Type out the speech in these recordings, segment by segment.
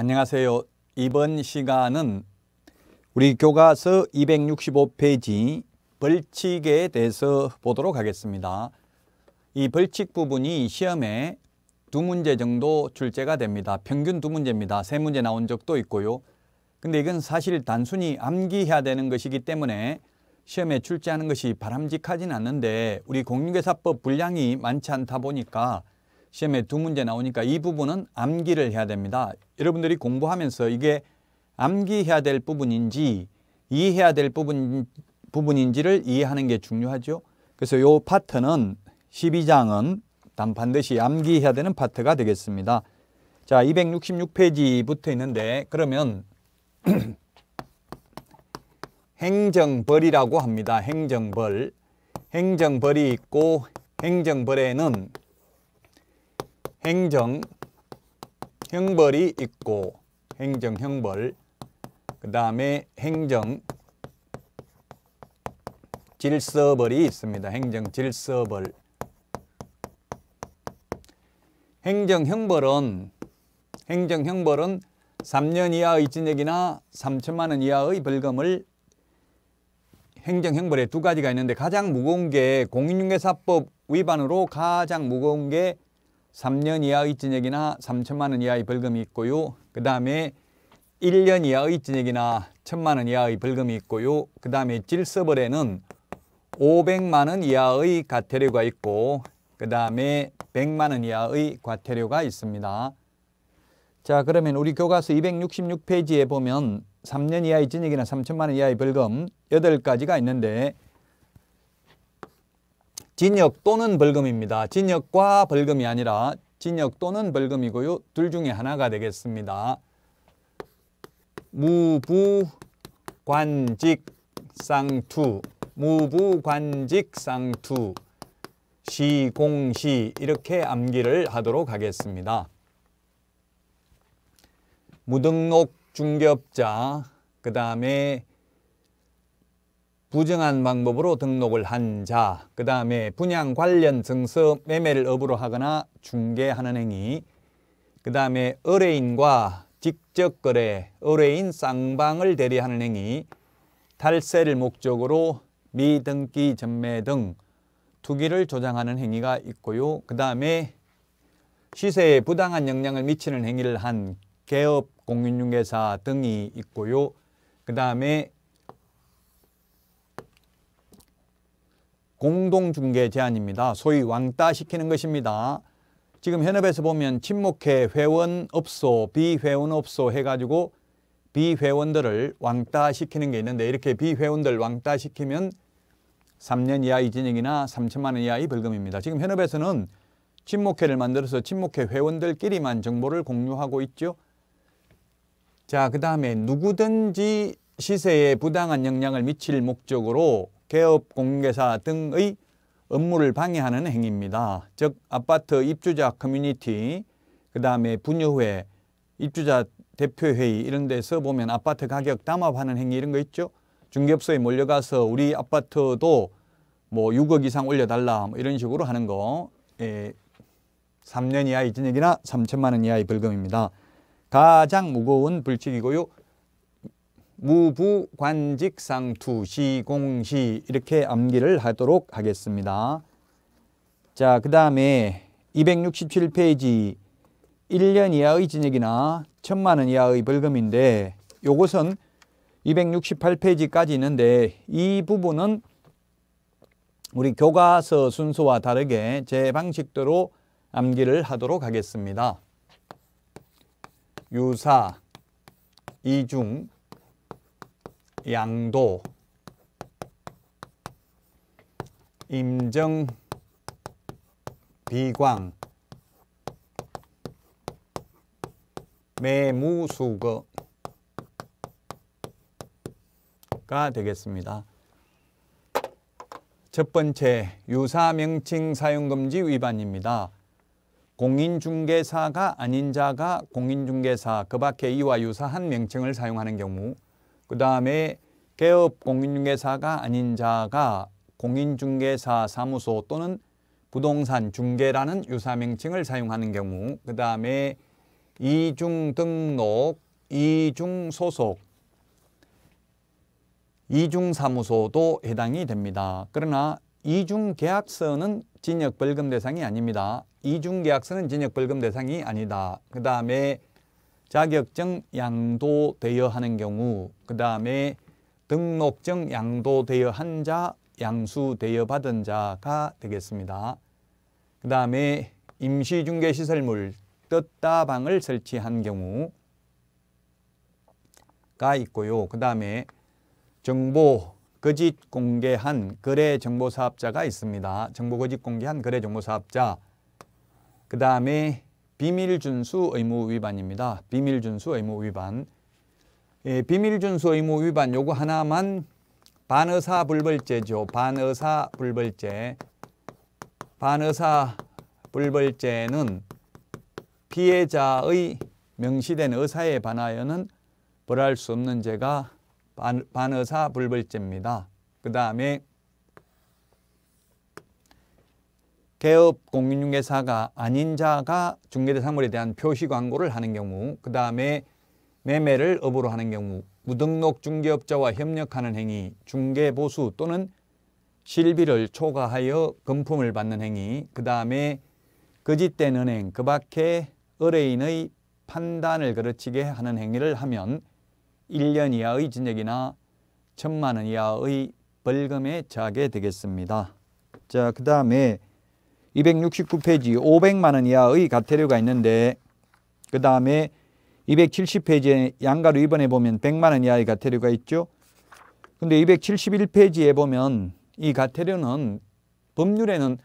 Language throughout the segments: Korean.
안녕하세요. 이번 시간은 우리 교과서 265페이지 벌칙에 대해서 보도록 하겠습니다. 이 벌칙 부분이 시험에 두 문제 정도 출제가 됩니다. 평균 두 문제입니다. 세 문제 나온 적도 있고요. 근데 이건 사실 단순히 암기해야 되는 것이기 때문에 시험에 출제하는 것이 바람직하진 않는데 우리 공인회사법 분량이 많지 않다 보니까 시험에 두 문제 나오니까 이 부분은 암기를 해야 됩니다. 여러분들이 공부하면서 이게 암기해야 될 부분인지 이해해야 될 부분, 부분인지를 이해하는 게 중요하죠. 그래서 요 파트는 12장은 반드시 암기해야 되는 파트가 되겠습니다. 자, 266페이지부터 있는데 그러면 행정벌이라고 합니다. 행정벌. 행정벌이 있고 행정벌에는 행정 형벌이 있고 행정 형벌 그 다음에 행정 질서벌이 있습니다. 행정 질서벌 행정 형벌은 행정 형벌은 3년 이하의 징역이나 3천만 원 이하의 벌금을 행정 형벌에 두 가지가 있는데 가장 무거운 게 공인중개사법 위반으로 가장 무거운 게 3년 이하의 징역이나 3천만 원 이하의 벌금이 있고요. 그 다음에 1년 이하의 징역이나 1천만 원 이하의 벌금이 있고요. 그 다음에 질서벌에는 500만 원 이하의 과태료가 있고 그 다음에 100만 원 이하의 과태료가 있습니다. 자 그러면 우리 교과서 266페이지에 보면 3년 이하의 징역이나 3천만 원 이하의 벌금 8가지가 있는데 진역 또는 벌금입니다. 진역과 벌금이 아니라 진역 또는 벌금이고요. 둘 중에 하나가 되겠습니다. 무부관직 쌍투 무부관직 쌍투 시공시 이렇게 암기를 하도록 하겠습니다. 무등록 중개업자 그 다음에 부정한 방법으로 등록을 한 자, 그 다음에 분양 관련 증서 매매를 업으로 하거나 중개하는 행위, 그 다음에 의뢰인과 직접 거래, 의뢰인 쌍방을 대리하는 행위, 탈세를 목적으로 미등기 전매 등 투기를 조장하는 행위가 있고요. 그 다음에 시세에 부당한 영향을 미치는 행위를 한 개업 공인중개사 등이 있고요. 그 다음에 공동중개 제안입니다 소위 왕따 시키는 것입니다. 지금 현업에서 보면 친목회 회원업소, 비회원업소 해가지고 비회원들을 왕따 시키는 게 있는데 이렇게 비회원들 왕따 시키면 3년 이하 이진액이나 3천만 원 이하의 벌금입니다. 지금 현업에서는 친목회를 만들어서 친목회 회원들끼리만 정보를 공유하고 있죠. 자, 그 다음에 누구든지 시세에 부당한 영향을 미칠 목적으로 개업 공개사 등의 업무를 방해하는 행위입니다. 즉 아파트 입주자 커뮤니티, 그 다음에 분유회, 입주자 대표회의 이런 데서 보면 아파트 가격 담합하는 행위 이런 거 있죠. 중개업소에 몰려가서 우리 아파트도 뭐 6억 이상 올려달라 뭐 이런 식으로 하는 거 예, 3년 이하의 징역이나 3천만 원 이하의 벌금입니다. 가장 무거운 불칙이고요. 무부관직상투 시공시 이렇게 암기를 하도록 하겠습니다. 자, 그 다음에 267페이지 1년 이하의 징역이나 천만원 이하의 벌금인데 요것은 268페이지까지 있는데 이 부분은 우리 교과서 순서와 다르게 제 방식대로 암기를 하도록 하겠습니다. 유사, 이중, 양도, 임정, 비광, 매무수거가 되겠습니다. 첫 번째, 유사명칭 사용금지 위반입니다. 공인중개사가 아닌 자가 공인중개사 그 밖에 이와 유사한 명칭을 사용하는 경우 그 다음에 개업 공인중개사가 아닌 자가 공인중개사 사무소 또는 부동산 중개라는 유사명칭을 사용하는 경우 그 다음에 이중등록, 이중소속, 이중사무소도 해당이 됩니다. 그러나 이중계약서는 진역벌금 대상이 아닙니다. 이중계약서는 진역벌금 대상이 아니다. 그 다음에 자격증 양도되어 하는 경우 그 다음에 등록증 양도되어 한 자, 양수되어 받은 자가 되겠습니다. 그 다음에 임시중개시설물 떴다방을 설치한 경우가 있고요. 그 다음에 정보 거짓 공개한 거래 정보 사업자가 있습니다. 정보 거짓 공개한 거래 정보 사업자. 그 다음에 비밀 준수 의무 위반입니다. 비밀 준수 의무 위반. 예, 비밀 준수 의무 위반 요거 하나만 반의사 불벌죄죠. 반의사 불벌죄. 반의사 불벌죄는 피해자의 명시된 의사에 반하여는 벌할 수 없는 죄가 반, 반의사 불벌죄입니다. 그 다음에 개업 공인중개사가 아닌 자가 중개대상물에 대한 표시 광고를 하는 경우 그 다음에 매매를 업으로 하는 경우 무등록 중개업자와 협력하는 행위 중개보수 또는 실비를 초과하여 금품을 받는 행위 그 다음에 거짓된 은행 그 밖에 의뢰인의 판단을 그르치게 하는 행위를 하면 1년 이하의 징역이나 1 천만 원 이하의 벌금에 처하게 되겠습니다. 자, 그 다음에 269페이지 500만원 이하의 과태료가 있는데 그 다음에 270페이지에 양가로 입번해 보면 100만원 이하의 과태료가 있죠. 근데 271페이지에 보면 이과태료는 법률에는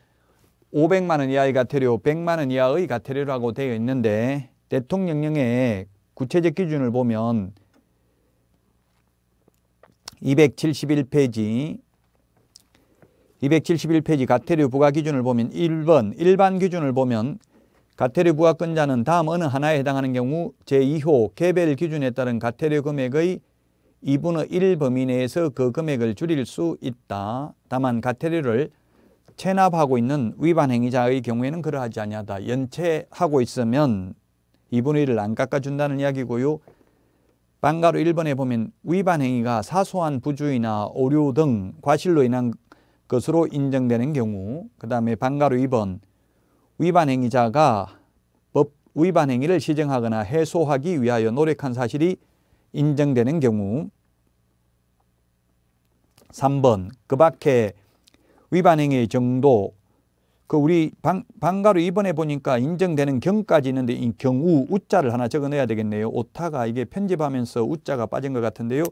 500만원 이하의 과태료 100만원 이하의 과태료라고 되어 있는데 대통령령의 구체적 기준을 보면 271페이지 271페이지 가테류 부과 기준을 보면 1번 일반 기준을 보면 가테류 부가권자는 다음 어느 하나에 해당하는 경우 제2호 개별 기준에 따른 가테류 금액의 2분의 1 범위 내에서 그 금액을 줄일 수 있다. 다만 가테류를 체납하고 있는 위반 행위자의 경우에는 그러하지 아니하다. 연체하고 있으면 2분의 1을 안 깎아준다는 이야기고요. 방가루 1번에 보면 위반 행위가 사소한 부주의나 오류 등 과실로 인한 것으로 인정되는 경우 그 다음에 반가로 2번 위반 행위자가 법 위반 행위를 시정하거나 해소하기 위하여 노력한 사실이 인정되는 경우 3번 그 밖에 위반 행위의 정도 그 우리 방, 방가로 이번에 보니까 인정되는 경까지 있는데 이 경우 우자를 하나 적어내야 되겠네요. 오타가 이게 편집하면서 우자가 빠진 것 같은데요.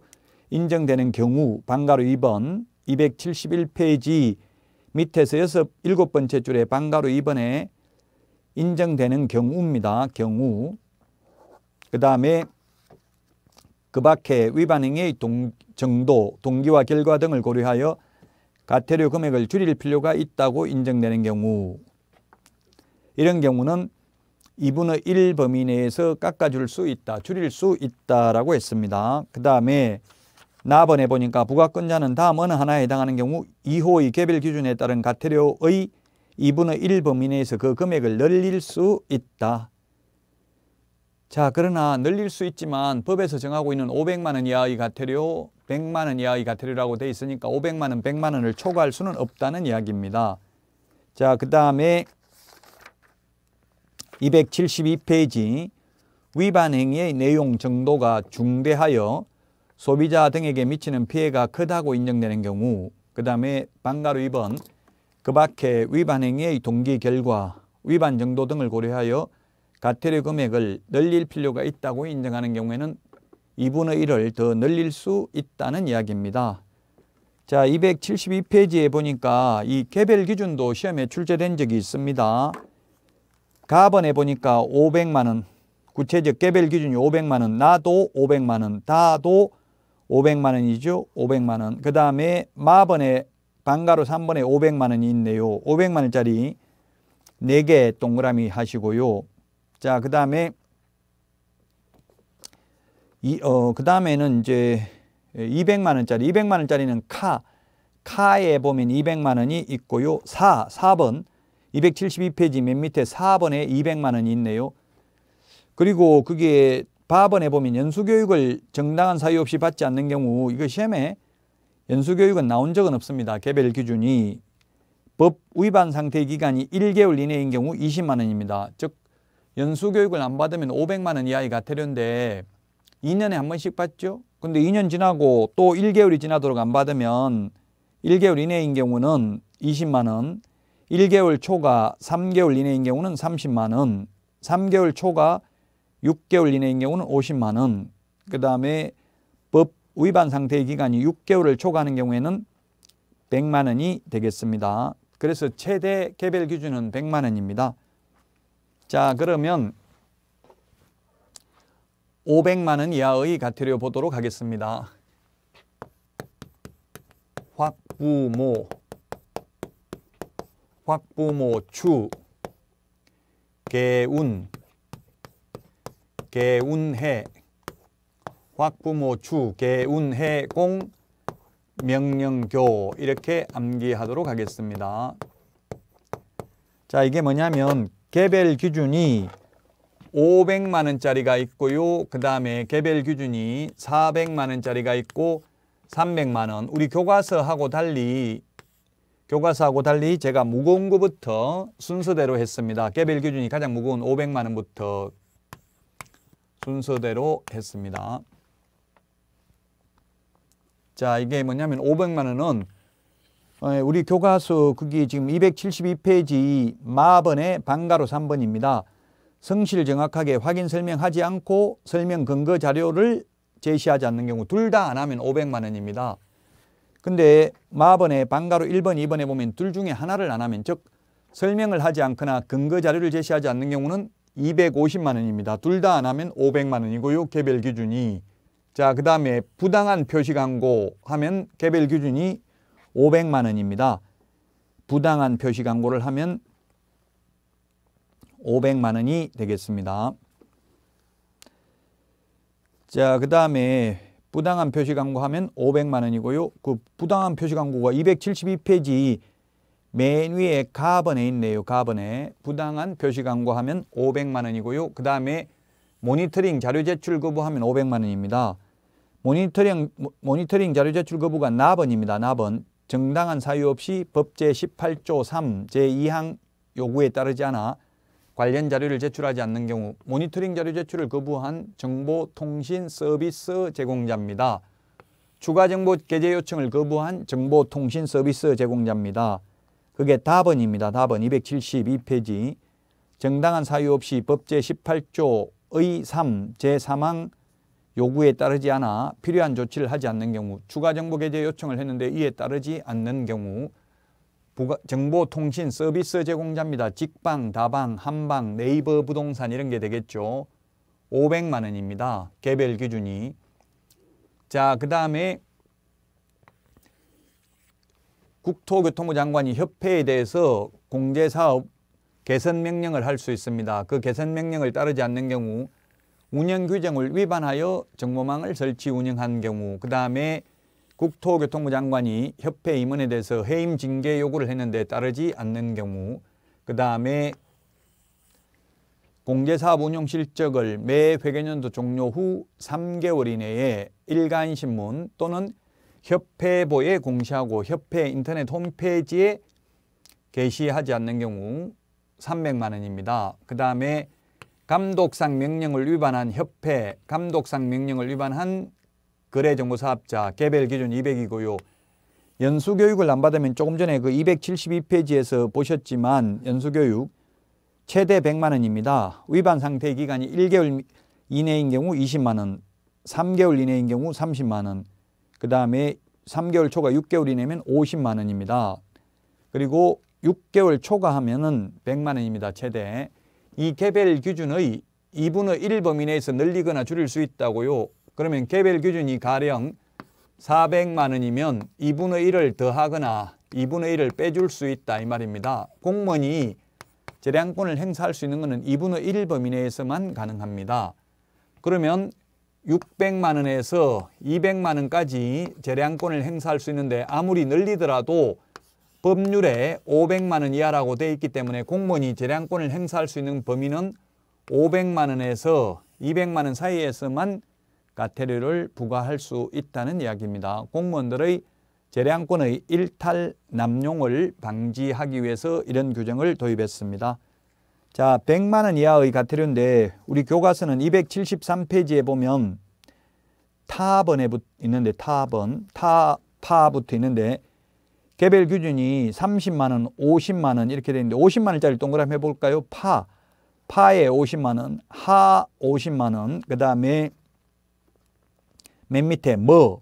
인정되는 경우 방가루 2번 271페이지 밑에서 여섯 일곱 번째 줄에 방가로 이번에 인정되는 경우입니다. 경우. 그 다음에 그 밖에 위반행위의 동, 정도, 동기와 결과 등을 고려하여 가태료 금액을 줄일 필요가 있다고 인정되는 경우 이런 경우는 2분의 1 범위 내에서 깎아줄 수 있다, 줄일 수 있다라고 했습니다. 그 다음에 나번에 보니까 부가권자는 다음 어느 하나에 해당하는 경우 2호의 개별 기준에 따른 과태료의 2분의 1 범위 내에서 그 금액을 늘릴 수 있다. 자 그러나 늘릴 수 있지만 법에서 정하고 있는 500만 원 이하의 과태료 100만 원 이하의 과태료라고돼 있으니까 500만 원 100만 원을 초과할 수는 없다는 이야기입니다. 자그 다음에 272페이지 위반 행위의 내용 정도가 중대하여 소비자 등에게 미치는 피해가 크다고 인정되는 경우 그 다음에 방가루 2번 그 밖에 위반 행위의 동기 결과 위반 정도 등을 고려하여 과태료 금액을 늘릴 필요가 있다고 인정하는 경우에는 2분의 1을 더 늘릴 수 있다는 이야기입니다. 자, 272페이지에 보니까 이 개별 기준도 시험에 출제된 적이 있습니다. 가번에 보니까 500만 원, 구체적 개별 기준이 500만 원, 나도 500만 원, 다도 500만 원이죠. 500만 원. 그 다음에 마번에 방가로 3번에 500만 원이 있네요. 500만 원짜리 4개 동그라미 하시고요. 자, 그 다음에 이, 어, 그 다음에는 이제 200만 원짜리, 200만 원짜리는 카, 카에 보면 200만 원이 있고요. 4, 4번, 272페이지 맨 밑에 4번에 200만 원이 있네요. 그리고 그게 과번에 보면 연수교육을 정당한 사유 없이 받지 않는 경우 이거 시험에 연수교육은 나온 적은 없습니다. 개별 기준이 법 위반 상태 기간이 1개월 이내인 경우 20만 원입니다. 즉 연수교육을 안 받으면 500만 원 이하의 가태료인데 2년에 한 번씩 받죠. 근데 2년 지나고 또 1개월이 지나도록 안 받으면 1개월 이내인 경우는 20만 원, 1개월 초과 3개월 이내인 경우는 30만 원, 3개월 초과 6개월 이내인 경우는 50만 원, 그 다음에 법 위반 상태의 기간이 6개월을 초과하는 경우에는 100만 원이 되겠습니다. 그래서 최대 개별 기준은 100만 원입니다. 자 그러면 500만 원 이하의 가태료 보도록 하겠습니다. 확부모 확부모 추 개운 개운해 곽부모 추 개운해 공 명령교 이렇게 암기하도록 하겠습니다. 자 이게 뭐냐면 개별 기준이 500만 원짜리가 있고요. 그 다음에 개별 기준이 400만 원짜리가 있고 300만 원. 우리 교과서하고 달리 교과서하고 달리 제가 무거운 거부터 순서대로 했습니다. 개별 기준이 가장 무거운 500만 원부터 순서대로 했습니다. 자, 이게 뭐냐면 500만 원은 어, 우리 교과서 그게 지금 272페이지 마번의 방가로 3번입니다. 성실 정확하게 확인 설명하지 않고 설명 근거 자료를 제시하지 않는 경우 둘 다 안 하면 500만 원입니다. 근데 마번의 방가로 1번, 2번에 보면 둘 중에 하나를 안 하면 즉 설명을 하지 않거나 근거 자료를 제시하지 않는 경우는 250만 원입니다. 둘 다 안 하면 500만 원이고요. 개별 기준이. 자, 그 다음에 부당한 표시 광고 하면 개별 기준이 500만 원입니다. 부당한 표시 광고를 하면 500만 원이 되겠습니다. 자, 그 다음에 부당한 표시 광고 하면 500만 원이고요. 그 부당한 표시 광고가 272페이지 맨 위에 가번에 있네요. 가번에 부당한 표시 광고하면 500만 원이고요. 그 다음에 모니터링 자료 제출 거부하면 500만 원입니다. 모니터링, 모니터링 자료 제출 거부가 나번입니다. 나번. 정당한 사유 없이 법제 18조 3 제2항 요구에 따르지 않아 관련 자료를 제출하지 않는 경우 모니터링 자료 제출을 거부한 정보통신 서비스 제공자입니다. 추가 정보 게재 요청을 거부한 정보통신 서비스 제공자입니다. 그게 답은입니다. 답은 272페이지 정당한 사유 없이 법제 18조의 3 제3항 요구에 따르지 않아 필요한 조치를 하지 않는 경우 추가 정보 개재 요청을 했는데 이에 따르지 않는 경우 정보통신 서비스 제공자입니다. 직방, 다방, 한방, 네이버 부동산 이런 게 되겠죠. 500만 원입니다. 개별 기준이. 자, 그 다음에 국토교통부 장관이 협회에 대해서 공제사업 개선 명령을 할 수 있습니다. 그 개선 명령을 따르지 않는 경우 운영 규정을 위반하여 정보망을 설치 운영한 경우 그 다음에 국토교통부 장관이 협회 임원에 대해서 해임 징계 요구를 했는데 따르지 않는 경우 그 다음에 공제사업 운영 실적을 매 회계년도 종료 후 3개월 이내에 일간신문 또는 협회보에 공시하고 협회 인터넷 홈페이지에 게시하지 않는 경우 300만 원입니다. 그 다음에 감독상 명령을 위반한 협회, 감독상 명령을 위반한 거래정보사업자 개별 기준 200이고요. 연수교육을 안 받으면 조금 전에 그 272페이지에서 보셨지만 연수교육 최대 100만 원입니다. 위반 상태 기간이 1개월 이내인 경우 20만 원, 3개월 이내인 경우 30만 원, 그 다음에 3개월 초과 6개월 이내면 50만 원입니다. 그리고 6개월 초과하면은 100만 원입니다. 최대. 이 개별 기준의 2분의 1범 위내에서 늘리거나 줄일 수 있다고요. 그러면 개별 기준이 가령 400만 원이면 2분의 1을 더하거나 2분의 1을 빼줄 수 있다 이 말입니다. 공무원이 재량권을 행사할 수 있는 것은 2분의 1범위 내에서만 가능합니다. 그러면 600만 원에서 200만 원까지 재량권을 행사할 수 있는데 아무리 늘리더라도 법률에 500만 원 이하라고 돼 있기 때문에 공무원이 재량권을 행사할 수 있는 범위는 500만 원에서 200만 원 사이에서만 과태료를 부과할 수 있다는 이야기입니다. 공무원들의 재량권의 일탈 남용을 방지하기 위해서 이런 규정을 도입했습니다. 자, 100만 원 이하의 과태료인데 우리 교과서는 273페이지에 보면 타번에 있는데 타번, 타파부터 있는데 개별 기준이 30만 원, 50만 원 이렇게 되는데 50만 원짜리 동그라미 해볼까요? 파, 파에 50만 원, 하 50만 원, 그 다음에 맨 밑에 뭐,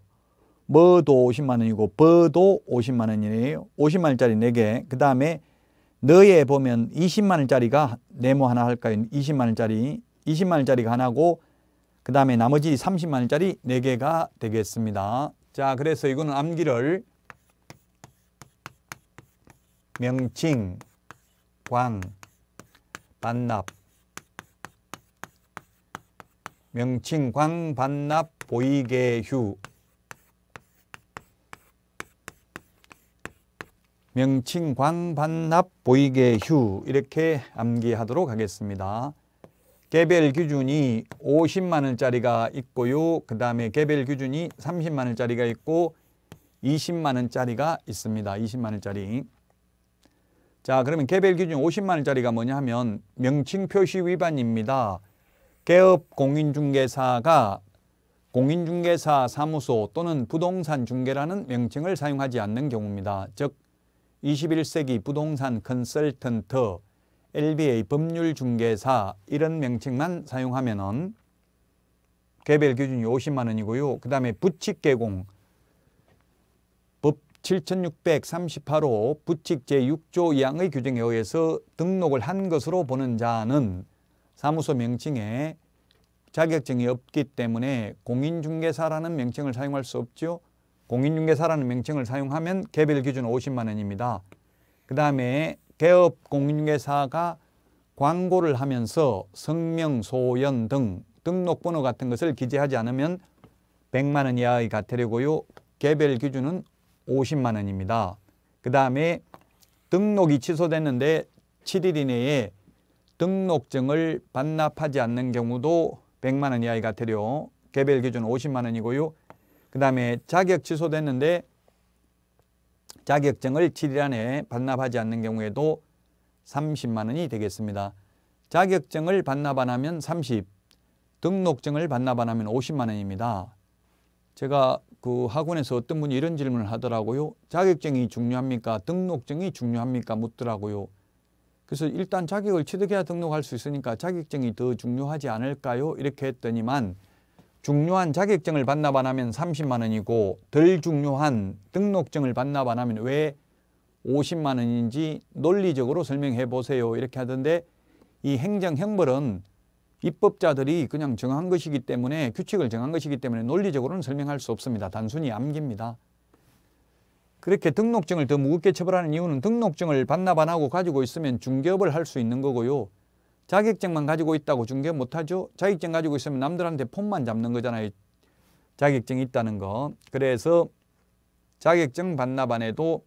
뭐도 50만 원이고 버도 50만 원이에요. 50만 원짜리 4개, 그 다음에 너에 보면 20만 원짜리가 네모 하나 할까요? 20만 원짜리 20만 원짜리가 하나고 그 다음에 나머지 30만 원짜리 4개가 되겠습니다. 자 그래서 이거는 암기를 명칭, 광, 반납 명칭, 광, 반납, 보이게, 휴 명칭광 반납 보이게 휴 이렇게 암기하도록 하겠습니다. 개별 기준이 50만원짜리가 있고요. 그 다음에 개별 기준이 30만원짜리가 있고 20만원짜리가 있습니다. 20만원짜리. 자 그러면 개별 기준 50만원짜리가 뭐냐 하면 명칭 표시 위반입니다. 개업 공인중개사가 공인중개사 사무소 또는 부동산 중개라는 명칭을 사용하지 않는 경우입니다. 즉 21세기 부동산 컨설턴트, LBA 법률 중개사 이런 명칭만 사용하면은 개별 기준이 50만 원이고요. 그다음에 부칙 개공 법 7638호 부칙 제6조 2항의 규정에 의해서 등록을 한 것으로 보는 자는 사무소 명칭에 자격증이 없기 때문에 공인중개사라는 명칭을 사용할 수 없죠. 공인중개사라는 명칭을 사용하면 개별 기준 50만 원입니다. 그 다음에 개업 공인중개사가 광고를 하면서 성명, 소연 등 등록번호 같은 것을 기재하지 않으면 100만 원 이하의 과태료고요. 개별 기준은 50만 원입니다. 그 다음에 등록이 취소됐는데 7일 이내에 등록증을 반납하지 않는 경우도 100만 원 이하의 과태료, 개별 기준 50만 원이고요. 그 다음에 자격 취소됐는데 자격증을 7일 안에 반납하지 않는 경우에도 30만 원이 되겠습니다. 자격증을 반납 안 하면 30, 등록증을 반납 안 하면 50만 원입니다. 제가 그 학원에서 어떤 분이 이런 질문을 하더라고요. 자격증이 중요합니까? 등록증이 중요합니까? 묻더라고요. 그래서 일단 자격을 취득해야 등록할 수 있으니까 자격증이 더 중요하지 않을까요? 이렇게 했더니만 중요한 자격증을 반납 안 하면 30만 원이고 덜 중요한 등록증을 반납 안 하면 왜 50만 원인지 논리적으로 설명해 보세요 이렇게 하던데 이 행정 형벌은 입법자들이 그냥 정한 것이기 때문에 규칙을 정한 것이기 때문에 논리적으로는 설명할 수 없습니다. 단순히 암깁니다. 그렇게 등록증을 더 무겁게 처벌하는 이유는 등록증을 반납 안 하고 가지고 있으면 중개업을 할 수 있는 거고요. 자격증만 가지고 있다고 중개 못하죠. 자격증 가지고 있으면 남들한테 폰만 잡는 거잖아요. 자격증이 있다는 거. 그래서 자격증 반납 안 해도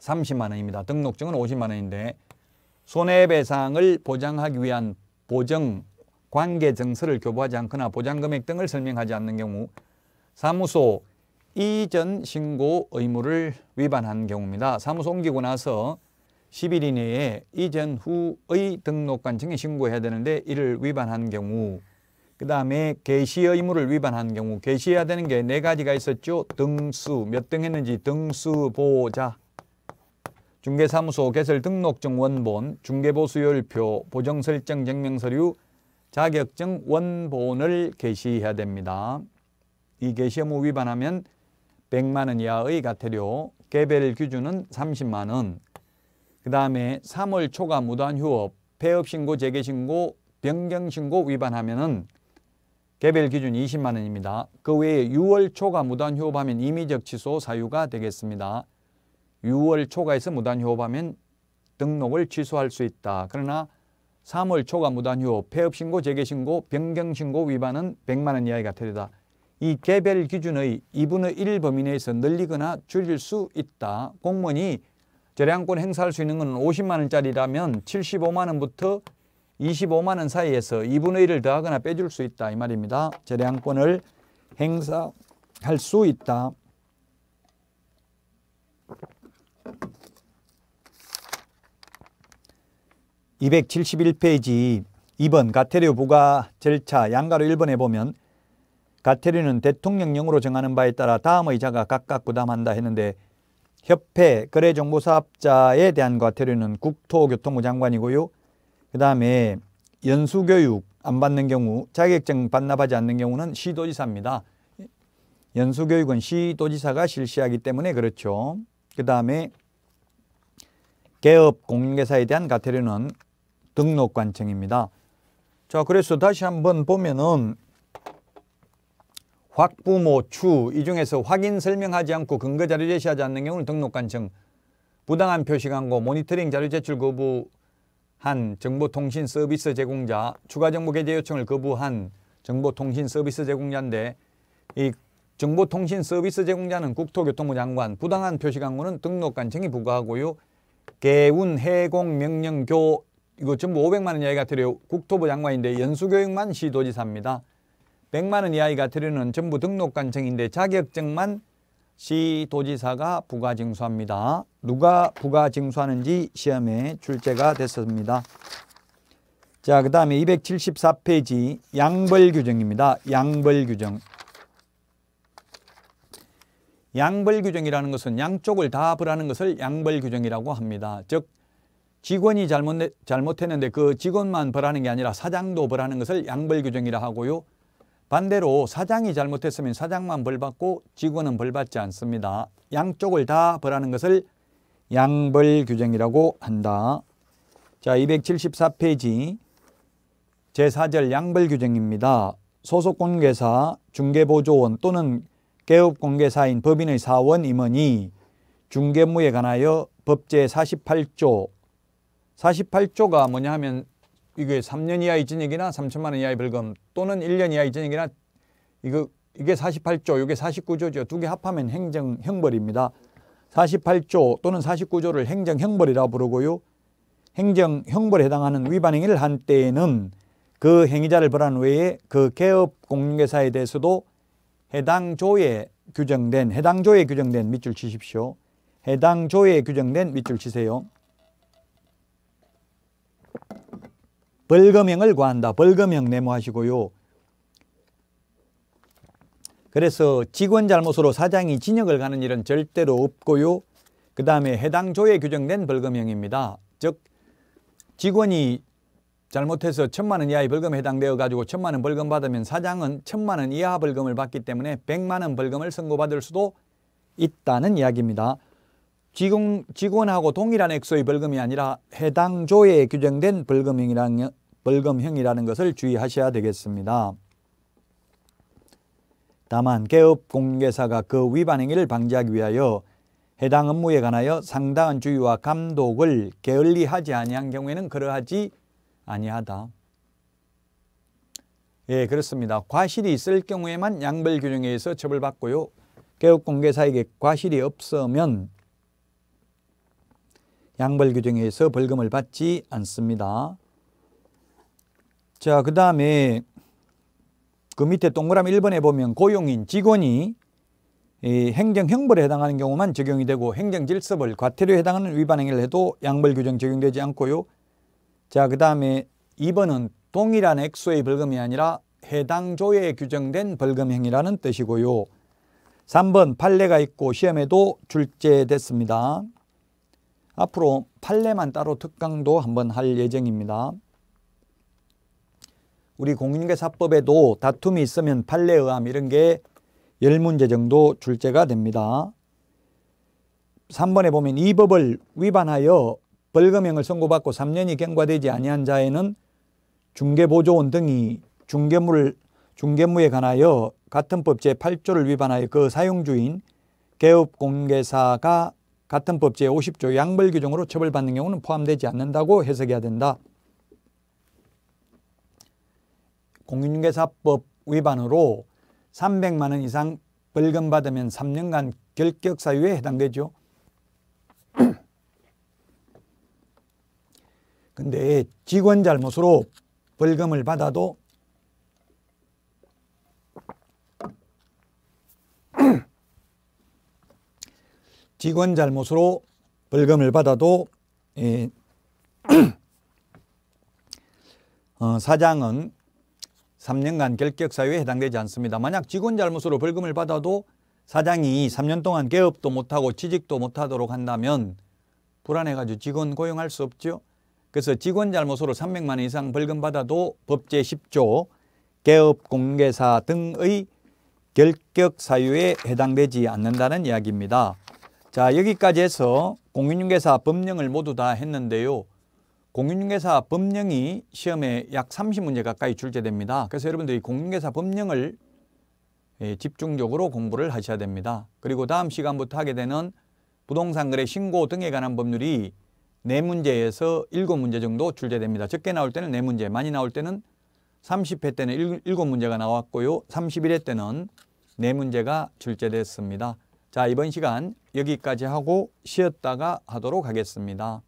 30만 원입니다. 등록증은 50만 원인데 손해배상을 보장하기 위한 보증, 관계증서를 교부하지 않거나 보장금액 등을 설명하지 않는 경우 사무소 이전 신고 의무를 위반한 경우입니다. 사무소 옮기고 나서 10일 이내에 이전 후의 등록관청에 신고해야 되는데 이를 위반한 경우 그 다음에 개시의 의무를 위반한 경우 개시해야 되는 게 네 가지가 있었죠. 등수 몇 등 했는지 등수 보호자 중개사무소 개설 등록증 원본 중개보수율표 보정설정 증명서류 자격증 원본을 개시해야 됩니다. 이 개시 의무 위반하면 100만 원 이하의 과태료 개별 기준은 30만 원그 다음에 3월 초과 무단 휴업, 폐업신고, 재개신고, 변경신고 위반하면 은 개별 기준 20만 원입니다. 그 외에 6월 초과 무단 휴업하면 임의적 취소 사유가 되겠습니다. 6월 초과에서 무단 휴업하면 등록을 취소할 수 있다. 그러나 3월 초과 무단 휴업, 폐업신고, 재개신고, 변경신고 위반은 100만 원 이하가 되리다. 이 개별 기준의 2분의 1 범위 내에서 늘리거나 줄일 수 있다. 공무원이 재량권 행사할 수 있는 건 50만 원짜리라면 75만 원부터 25만 원 사이에서 2분의 1을 더하거나 빼줄 수 있다 이 말입니다. 재량권을 행사할 수 있다. 이백칠 페이지 이번 가테류 부가 절차 양가로 일번에 보면 가테류는 대통령령으로 정하는 바에 따라 다음의 자가 각각 부담한다 했는데 협회 거래정보사업자에 대한 과태료는 국토교통부 장관이고요. 그 다음에 연수교육 안 받는 경우 자격증 반납하지 않는 경우는 시도지사입니다. 연수교육은 시도지사가 실시하기 때문에 그렇죠. 그 다음에 개업 공인회사에 대한 과태료는 등록관청입니다. 자 그래서 다시 한번 보면은 확부모, 추이 중에서 확인 설명하지 않고 근거 자료 제시하지 않는 경우는 등록관청, 부당한 표시 광고, 모니터링 자료 제출 거부한 정보통신 서비스 제공자, 추가 정보 게재 요청을 거부한 정보통신 서비스 제공자인데 이 정보통신 서비스 제공자는 국토교통부 장관, 부당한 표시 광고는 등록관청이 부과하고요. 개운, 해공, 명령교 이거 전부 500만 원 이야기가 들어요. 국토부 장관인데 연수교육만 시도지사입니다. 100만 원 이하의 가트리는 전부 등록 관청인데 자격증만 시도지사가 부과 징수합니다. 누가 부과 징수하는지 시험에 출제가 됐습니다. 자, 그 다음에 274페이지 양벌 규정입니다. 양벌 규정. 양벌 규정이라는 것은 양쪽을 다 벌하는 것을 양벌 규정이라고 합니다. 즉 직원이 잘못, 잘못했는데 그 직원만 벌하는 게 아니라 사장도 벌하는 것을 양벌 규정이라 고 하고요. 반대로 사장이 잘못했으면 사장만 벌받고 직원은 벌받지 않습니다. 양쪽을 다 벌하는 것을 양벌 규정이라고 한다. 자, 274페이지 제4절 양벌 규정입니다. 소속 공개사, 중개보조원 또는 개업 공개사인 법인의 사원 임원이 중개무에 관하여 법제 48조 48조가 뭐냐 하면 이게 3년 이하 이진액이나 3천만 원 이하의 벌금 또는 1년 이하 의진액이나 이거 이게 48조, 이게 49조죠. 두 개 합하면 행정 형벌입니다. 48조 또는 49조를 행정 형벌이라 부르고요. 행정 형벌에 해당하는 위반 행위를 한 때에는 그 행위자를 벌한 외에 그 개업 공인회사에 대해서도 해당 조에 규정된 해당 조에 규정된 밑줄 치십시오. 해당 조에 규정된 밑줄 치세요. 벌금형을 구한다. 벌금형 내모하시고요. 그래서 직원 잘못으로 사장이 징역을 가는 일은 절대로 없고요. 그 다음에 해당 조에 규정된 벌금형입니다. 즉 직원이 잘못해서 천만 원 이하의 벌금에 해당되어 가지고 천만 원 벌금 받으면 사장은 천만 원 이하 벌금을 받기 때문에 백만 원 벌금을 선고받을 수도 있다는 이야기입니다. 직원, 직원하고 동일한 액수의 벌금이 아니라 해당 조에 규정된 벌금형이라는, 벌금형이라는 것을 주의하셔야 되겠습니다. 다만 개업 공개사가 그 위반 행위를 방지하기 위하여 해당 업무에 관하여 상당한 주의와 감독을 게을리하지 아니한 경우에는 그러하지 아니하다. 예, 그렇습니다. 과실이 있을 경우에만 양벌 규정에 의해서 처벌받고요. 개업 공개사에게 과실이 없으면 양벌 규정에 서 벌금을 받지 않습니다. 자, 그 다음에 그 밑에 동그라미 1번에 보면 고용인, 직원이 행정형벌에 해당하는 경우만 적용이 되고 행정질서벌, 과태료에 해당하는 위반 행위를 해도 양벌 규정 적용되지 않고요. 자, 그 다음에 2번은 동일한 액수의 벌금이 아니라 해당 조에 규정된 벌금 행위라는 뜻이고요. 3번 판례가 있고 시험에도 출제됐습니다. 앞으로 판례만 따로 특강도 한번 할 예정입니다. 우리 공인중사법에도 다툼이 있으면 판례의함 이런 게 10문제 정도 출제가 됩니다. 3번에 보면 이 법을 위반하여 벌금형을 선고받고 3년이 경과되지 아니한 자에는 중개보조원 등이 중개물 중개무에 관하여 같은 법 제8조를 위반하여 그 사용주인 개업공개사가 같은 법 제50조 양벌 규정으로 처벌받는 경우는 포함되지 않는다고 해석해야 된다. 공인중개사법 위반으로 300만 원 이상 벌금 받으면 3년간 결격 사유에 해당되죠. 근데 직원 잘못으로 벌금을 받아도 직원 잘못으로 벌금을 받아도 예, 어, 사장은 3년간 결격사유에 해당되지 않습니다. 만약 직원 잘못으로 벌금을 받아도 사장이 3년 동안 개업도 못하고 취직도 못하도록 한다면 불안해가지고 직원 고용할 수 없죠. 그래서 직원 잘못으로 300만 원 이상 벌금 받아도 법제 10조 개업 공개사 등의 결격 사유에 해당되지 않는다는 이야기입니다. 자 여기까지 해서 공인중개사 법령을 모두 다 했는데요. 공인중개사 법령이 시험에 약 30문제 가까이 출제됩니다. 그래서 여러분들이 공인중개사 법령을 예, 집중적으로 공부를 하셔야 됩니다. 그리고 다음 시간부터 하게 되는 부동산 거래 신고 등에 관한 법률이 4문제에서7 문제 정도 출제됩니다. 적게 나올 때는 4문제 많이 나올 때는 30회 때는 7 문제가 나왔고요. 31회 때는 4문제가 출제됐습니다. 자, 이번 시간 여기까지 하고 쉬었다가 하도록 하겠습니다.